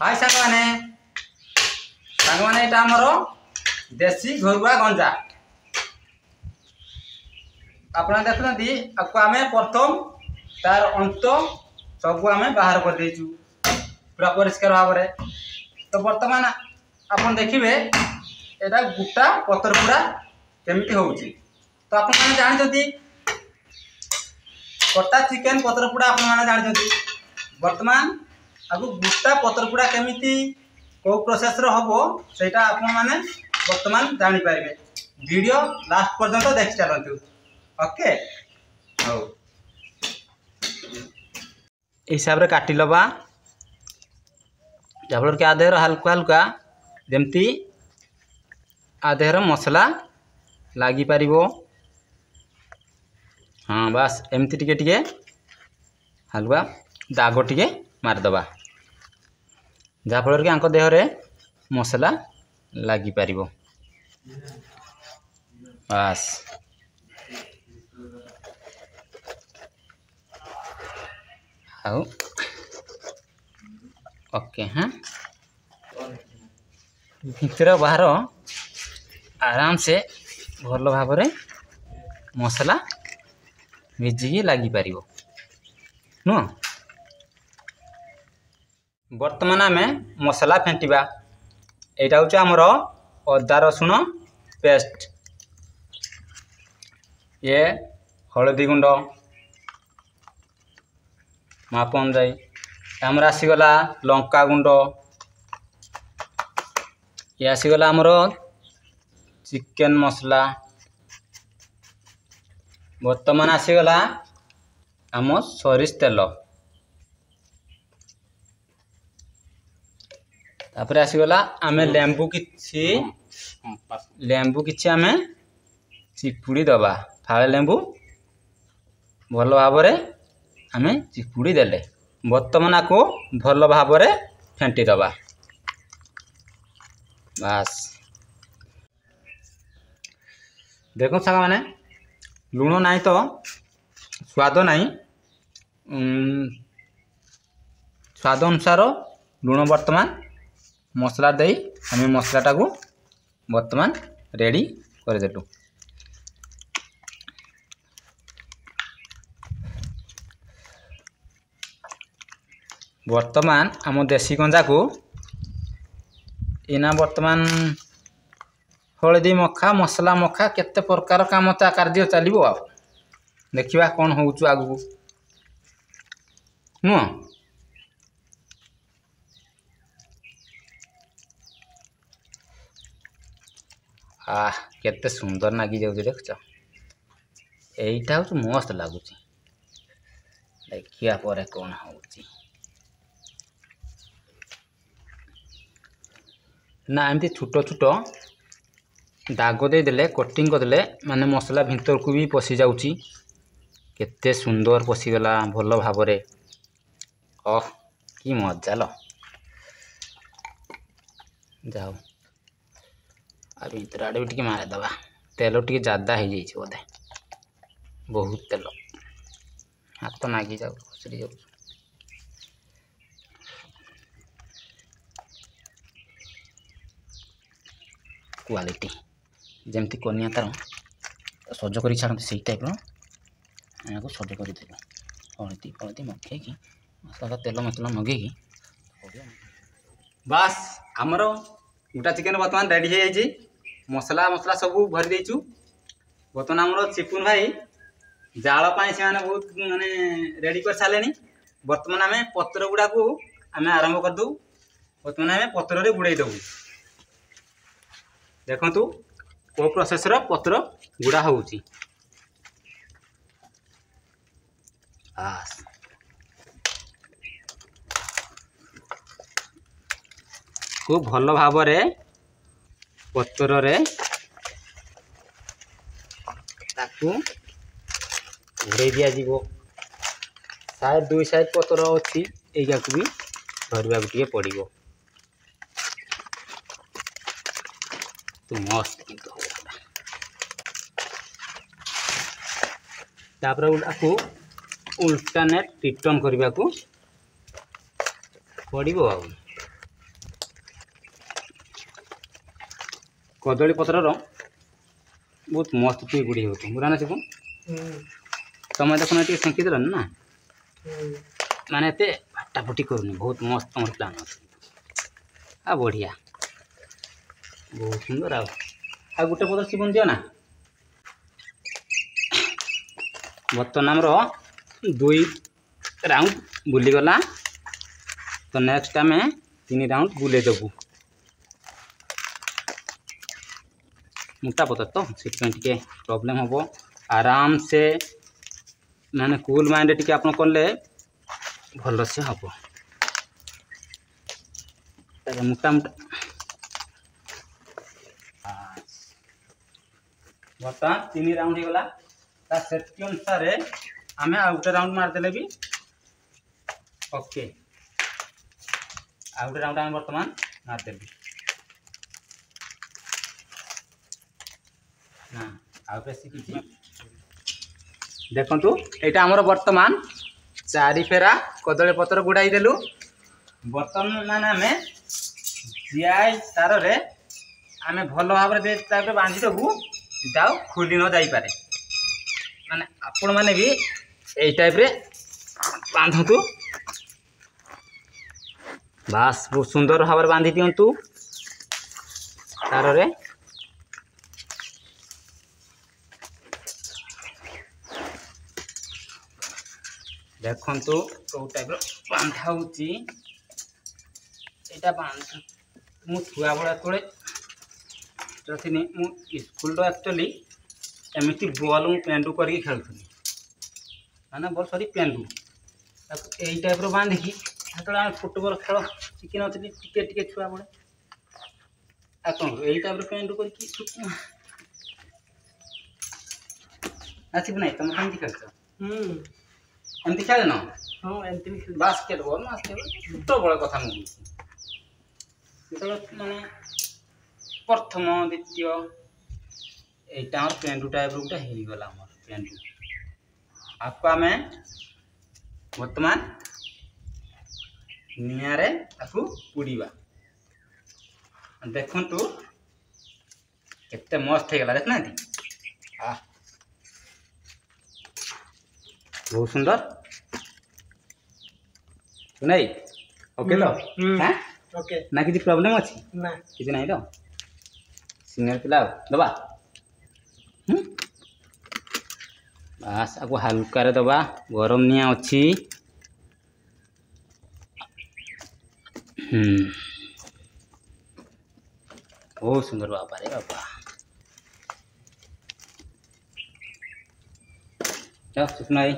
हाय साने साने यहाँ देसी घरुआ गंजा आप देखते आम प्रथम तार अंत सब आम बाहर कर देचु पूरा परिष्कार भाव तो बर्तमान आप देखिए यहाँ गोटा पतर पूरा केमती हो तो आप जानते कटा चिकेन पतर पोड़ा आप जानते बर्तमान आगे गुटा पतर गुड़ा केमी कौ प्रोसेस हम सहीटा आने बर्तमान जापर भिड लास्ट पर्यटन देख चलतु ओके हाउ हिसाब से काट लबा जहाँ फिर आधेर हालका हालका जमी आधेर मसला लग पार हाँ बास एमती टिके टिके दाग टे मारदबा ଯାହାଫଳରେ କି ଆଙ୍କ ଦେହରେ ମସଲା ଲାଗିପାରିବ ବାସ୍ ଆଉ ଓକେ ହଁ ଭିତର ବାହାର ଆରାମସେ ଭଲ ଭାବରେ ମସଲା ଭିଜିକି ଲାଗିପାରିବ ନୁହଁ বর্তমান আমি মশলা ফেটিবা এইটা হচ্ছে আমার অদা রসুণ পেস্ট ইয়ে হলদি গুণ্ড মাপ অনুযায়ী আমার আসিগলা লঙ্কা গুণ্ড ইয়ে আসিগলা আমার চিকেন মশলা বর্তমান আসিগলা ଆମ ସୋରିଷ ତେଲ ତାପରେ ଆସିଗଲା ଆମେ ଲେମ୍ବୁ କିଛି ଲେମ୍ବୁ କିଛି ଆମେ ଚିପୁଡ଼ି ଦେବା ଫାଳେ ଲେମ୍ବୁ ଭଲ ଭାବରେ ଆମେ ଚିପୁଡ଼ି ଦେଲେ ବର୍ତ୍ତମାନ ଆକୁ ଭଲ ଭାବରେ ଫେଣ୍ଟି ଦେବା ବାସ୍ ଦେଖନ୍ତୁ ସାଙ୍ଗମାନେ ଲୁଣ ନାହିଁ ତ ସ୍ୱାଦ ନାହିଁ ସ୍ୱାଦ ଅନୁସାର ଲୁଣ ବର୍ତ୍ତମାନ ମସଲା ଦେଇ ଆମେ ମସଲାଟାକୁ ବର୍ତ୍ତମାନ ରେଡ଼ି କରିଦେଲୁ ବର୍ତ୍ତମାନ ଆମ ଦେଶୀ ଗଞ୍ଜାକୁ ଏଇନା ବର୍ତ୍ତମାନ ହଳଦୀ ମଖା ମସଲା ମଖା କେତେ ପ୍ରକାର କାମ ତା କାର୍ଯ୍ୟ ଚାଲିବ ଆଉ ଦେଖିବା କ'ଣ ହେଉଛୁ ଆଗକୁ ନୁହଁ আহ କେତେ ସୁନ୍ଦର ନାଗି ଯାଉଛି ଦେଖୁଛ ଏଇଟା ହେଉଛି ମସ୍ତ ଲାଗୁଛି ଦେଖିବା ପରେ କ'ଣ ହେଉଛି ନା ଏମିତି ଛୋଟ ଛୋଟ ଦାଗ ଦେଇଦେଲେ କଟିଂ କରିଦେଲେ ମାନେ ମସଲା ଭିତରକୁ ବି ପଶିଯାଉଛି କେତେ ସୁନ୍ଦର ପଶିଗଲା ଭଲ ଭାବରେ ଅହ କି ମଜା ଲ ଯାଉ आ भर आड़े भी टी मारद तेल टी ज्यादा हो जाए बोधे बहुत तेल हाथ तो नागि जाऊ खुशरी जाऊ क्वालिटी जमी कनिया तार तो सज कर छाड़ती तो से टाइप रहा सज कर हलदी फलदी मखे मसला तेल मसला मगे बास आमर गोटा चिकेन बर्तमान रेडी মশলা মশলা সবু ভরি দেইছু বর্তমান আমার চিপুন ভাই জাল পাই সে বহুত মানে রেডি করে সারে বর্তমান আমি পত্র গুড়া আমি আরম্ভ করেদেবু বর্তমান আমি পত্রে বুড়াই দেবু দেখন্তু কো প্রসেসর পত্র গুড়া হচ্ছে আস খুব ভালো ভাবে ପତ୍ରରେ ତାକୁ ଘୋଡ଼େଇ ଦିଆଯିବ ସାଇଡ଼୍ ଦୁଇ ସାଇଡ଼୍ ପତ୍ର ଅଛି ଏଇଗାକୁ ବି ଧରିବାକୁ ଟିକେ ପଡ଼ିବ ମସ୍ତ କିନ୍ତୁ ତାପରେ ତାକୁ ଉଲ୍ଟାନେଟ୍ ରିଟର୍ଣ୍ଣ କରିବାକୁ ପଡ଼ିବ ଆଉ कदमी पत्र बहुत मस्त टी गुड़ी हो बुरा ना शिपुन तुम देख ना टे संकेत ना मैंने ये कर बहुत मस्त तुम प्लान आ बढ़िया बहुत सुंदर आ गोटे पत्र शिपुन दिना बर्तन आम दुई राउंड बुलीगला तो नेक्स्ट आम तीन राउंड बुले बुलेदबू मोटा पता तो से प्रोब्लेम हम आराम से मैंने कुल माइंड आप भल से हम मोटा मोटा बर्तमान तीन राउंड हो गला अनुसार आम आ गए राउंड मारदे भी ओके आ गए राउंड आम बर्तमान मारदेवी ଆଉ ବେଶୀ କିଛି ଦେଖନ୍ତୁ ଏଇଟା ଆମର ବର୍ତ୍ତମାନ ଚାରି ଫେରା କଦଳୀ ପତ୍ର ଗୁଡ଼ାଇ ଦେଲୁ ବର୍ତ୍ତମାନ ଆମେ ଜିଆଇ ସାରରେ ଆମେ ଭଲ ଭାବରେ ତାପରେ ବାନ୍ଧି ଦେବୁ ଯାଉ ଖୋଲି ନ ଯାଇପାରେ ମାନେ ଆପଣମାନେ ବି ଏଇ ଟାଇପ୍ରେ ବାନ୍ଧନ୍ତୁ ବାସ୍ ବହୁତ ସୁନ୍ଦର ଭାବରେ ବାନ୍ଧି ଦିଅନ୍ତୁ ସାରରେ ଦେଖନ୍ତୁ କେଉଁ ଟାଇପ୍ର ବାନ୍ଧା ହେଉଛି ଏଇଟା ବାନ୍ଧ ମୁଁ ଛୁଆବେଳେ ତଳେ ରଖିନି ମୁଁ ସ୍କୁଲ୍ର ଆକ୍ଚୁଆଲି ଏମିତି ବଲ୍ ମୁଁ ପେଣ୍ଡୁ କରିକି ଖେଳୁଥିଲି ମାନେ ବଲ୍ ସରି ପେଣ୍ଡୁ ତାକୁ ଏଇ ଟାଇପ୍ର ବାନ୍ଧିକି ସେତେବେଳେ ଆମେ ଫୁଟବଲ୍ ଖେଳ ଶିଖିନଥିଲି ଟିକେ ଟିକେ ଛୁଆବେଳେ ଆଉ କ'ଣ ଏଇ ଟାଇପ୍ର ପେଣ୍ଡୁ କରିକି ଆସିବୁ ନାହିଁ ତୁମେ କେମିତି ଖେଳୁଛ ହୁଁ ଏମିତି ଖେଳେ ନ ହଁ ଏମିତି ବି ଖେଳେ ବାସ୍କେଟବଲ୍ ବାସ୍କେଟବଲ୍ ଛୋଟବେଳ କଥା ମୁଁ କହୁଛି ଯେତେବେଳେ ମାନେ ପ୍ରଥମ ଦ୍ୱିତୀୟ ଏଇଟା ଆମର ପେଣ୍ଡୁ ଟାଇପ୍ର ଗୋଟେ ହେଇଗଲା ଆମର ପେଣ୍ଡୁ ଆକୁ ଆମେ ବର୍ତ୍ତମାନ ନିଆଁରେ ତାକୁ ପୋଡ଼ିବା ଦେଖନ୍ତୁ କେତେ ମସ୍ତ ହେଇଗଲା ଦେଖୁନାହାନ୍ତି ଆ ବହୁତ ସୁନ୍ଦର ସୁନାଇ ଓକେ ତ ନା କିଛି ପ୍ରୋବ୍ଲେମ୍ ଅଛି କିଛି ନାହିଁ ତ ସିନିୟର ପିଲା ଆଉ ଦେବା ବାସ୍ ଆକୁ ହାଲୁକାରେ ଦେବା ଗରମ ନିଆଁ ଅଛି ବହୁତ ସୁନ୍ଦର ବାବାରେ ବାବା Ya, Sufnai.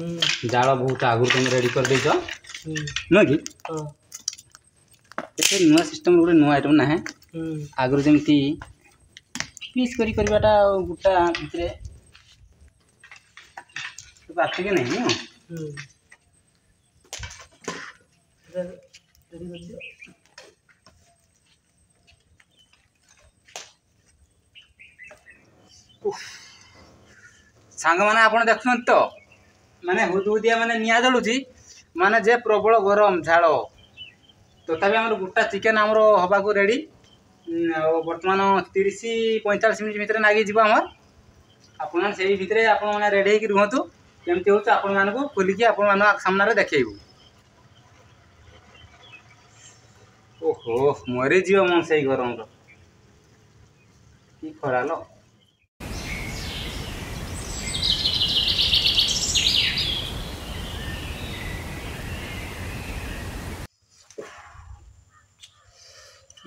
जाल बहुत आगुरी तुम रेडी कर देच नुह कि नुआ सिस्टम गोटे नुआ आइटम ना आगुरी जमती पीस कर गोटा भाई सांग मैंने आप देखते तो ମାନେ ହୁଦୁହୁଦିଆ ମାନେ ନିଆଁ ଜଳୁଛି ମାନେ ଯେ ପ୍ରବଳ ଗରମ ଝାଳ ତଥାପି ଆମର ଗୋଟା ଚିକେନ୍ ଆମର ହେବାକୁ ରେଡ଼ି ଆଉ ବର୍ତ୍ତମାନ ତିରିଶ ପଇଁଚାଳିଶ ମିନିଟ୍ ଭିତରେ ନାଗିଯିବ ଆମର ଆପଣମାନେ ସେଇ ଭିତରେ ଆପଣମାନେ ରେଡ଼ି ହେଇକି ରୁହନ୍ତୁ କେମିତି ହେଉଛି ଆପଣମାନଙ୍କୁ ଖୋଲିକି ଆପଣମାନଙ୍କ ସାମ୍ନାରେ ଦେଖେଇବୁ ଓହୋ ମରିଯିବ ମୁଁ ସେଇ ଗରମର କି ଖରାଲ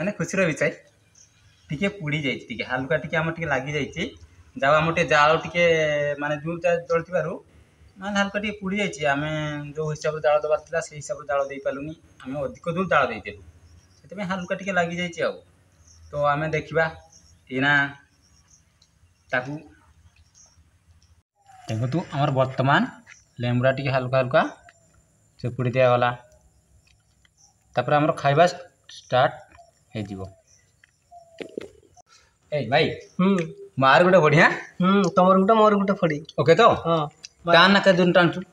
मानते खुशी रही चाहिए टी पुड़ी जाए हालुका टी आम टे लग जाए जाओ आम टे जाल टे मानते जो जल थी मैंने हालुका टे पुड़ जाइए आम जो हिसाब जाल दबार से हिसाब से जाल दे पारूनि आम अधिक दूर जाल देदेलु से हालुका टे लग जाए तो आम देखा एना ताकू देखु आम बर्तमान लेमुरा टे हालुका हालुका चुपुड़ी दिगला तपर आम खाइबा स्टार्ट ହେଇଯିବ ଏ ଭାଇ ହୁଁ ମାର ଗୋଟେ ବଢ଼ିଆ ହୁଁ ତମର ଗୋଟେ ମୋର ଗୋଟେ ଫଡ଼ି ଓକେ ତ ହଁ ଟାଣ ନା କେତେ ଦିନ ଟାଣଛୁ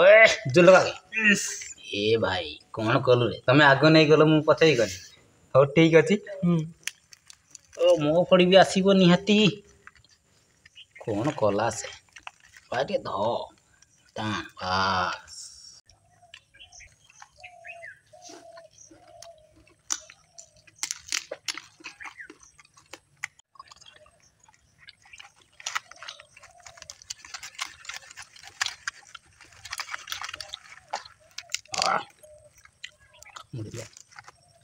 ଓଏ ଜୁଲଗା ଏ ଭାଇ କ'ଣ କଲୁ ରେ ତମେ ଆଗ ନେଇଗଲ ମୁଁ ପଛେଇ ଗଲି ହଉ ଠିକ୍ ଅଛି ହୁଁ ଓ ମୋ ଫଡ଼ି ବି ଆସିବ ନିହାତି କ'ଣ କଲା ସେ ଭାଇ ଟିକେ ଧ ଟାଣ ବା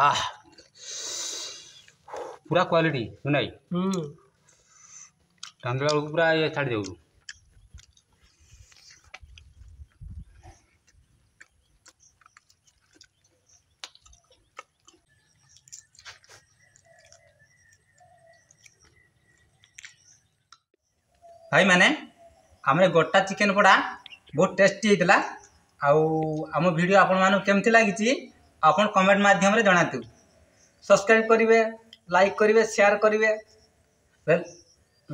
আহ ପୁରା କ୍ୱାଲିଟି ନାଇଁ ରାନ୍ଧିଲା ବେଳକୁ ପୁରା ଇଏ ଛାଡ଼ି ଦେଉଛୁ ଭାଇମାନେ ଆମର ଗୋଟା ଚିକେନ୍ ପୋଡ଼ା ବହୁତ ଟେଷ୍ଟି ହେଇଥିଲା ଆଉ ଆମ ଭିଡ଼ିଓ ଆପଣମାନଙ୍କୁ କେମିତି ଲାଗିଛି ଆପଣ କମେଣ୍ଟ ମାଧ୍ୟମରେ ଜଣାନ୍ତୁ ସବସ୍କ୍ରାଇବ୍ କରିବେ ଲାଇକ୍ କରିବେ ସେୟାର କରିବେ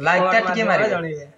ଲାଇକ୍ଟା ଟିକେ ମାରିବେ ଜଣେଇବେ